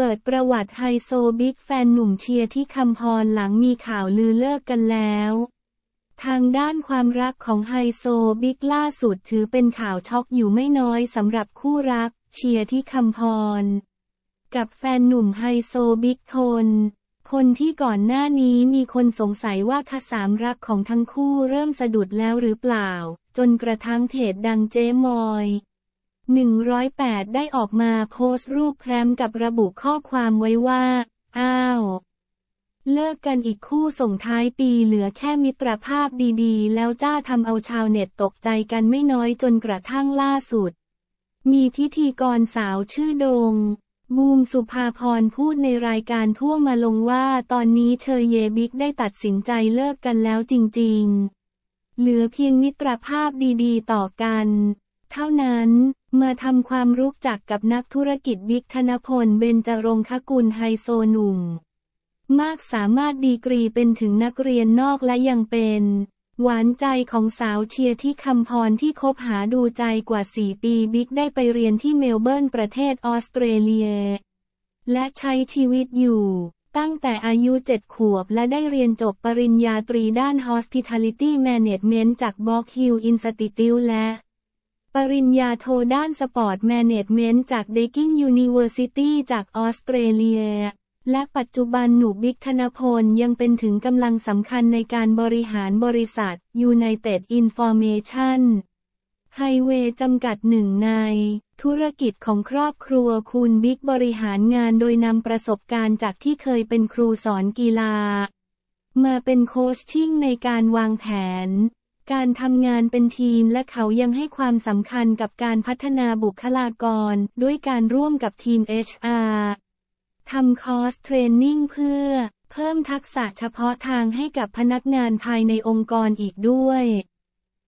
เปิดประวัติไฮโซบิ๊กแฟนหนุ่มเชียร์ที่คำพรหลังมีข่าวลือเลิกกันแล้ว ทางด้านความรักของไฮโซบิ๊กล่าสุดถือเป็นข่าวช็อกอยู่ไม่น้อยสำหรับคู่รักเชียร์ที่คำพร กับแฟนหนุ่มไฮโซบิ๊กทน คนที่ก่อนหน้านี้มีคนสงสัยว่าคสามรักของทั้งคู่เริ่มสะดุดแล้วหรือเปล่า จนกระทั่งเพจดังเจมอย108 ได้ออกมาโพสต์รูปแพรมกับระบุข้อความไว้ว่า อ้าวเลิกกันอีกคู่ส่งท้ายปีเหลือแค่มิตรภาพดีๆ แล้วจ้าทำเอาชาวเน็ตตกใจกันไม่น้อยจนกระทั่งล่าสุด มีพิธีกรสาวชื่อดงบูมสุภาพรพูดในรายการทั่วมาลงว่าตอนนี้เชยเยบิกได้ตัดสินใจเลิกกันแล้วจริงๆ เหลือเพียงมิตรภาพดีๆ ต่อกันเท่านั้น มาทำความรู้จักกับนักธุรกิจบิ๊กธนพล เบญจรงคกุลไฮโซหนุ่ม มากสามารถดีกรีเป็นถึงนักเรียนนอกและยังเป็น หวานใจของสาวเชียร์ที่คำพรที่คบหาดูใจกว่าสี่ปีบิ๊กได้ไปเรียนที่เมลเบิร์นประเทศออสเตรเลีย และใช้ชีวิตอยู่ ตั้งแต่อายุเจ็ดขวบและได้เรียนจบปริญญาตรีด้าน Hospitality Management จาก b o ก k Hill Institute และปริญญาโทด้านสปอร์ตแมเนจเมนต์จากเดกิ้งยูนิเวอร์ซิตี้จากออสเตรเลีย และปัจจุบันหนุบิกธนพลยังเป็นถึงกำลังสำคัญในการบริหารบริษัท United Information Highway จำกัดหนึ่งใน ธุรกิจของครอบครัวคุณบิ๊กบริหารงานโดยนำประสบการณ์จากที่เคยเป็นครูสอนกีฬามาเป็นโคชชิ่งในการวางแผนการทำงานเป็นทีมและเขายังให้ความสำคัญกับการพัฒนาบุคลากร ด้วยการร่วมกับทีม HR ทำคอร์สเทรนนิ่งเพื่อ เพิ่มทักษะเฉพาะทางให้กับพนักงานภายในองค์กรอีกด้วย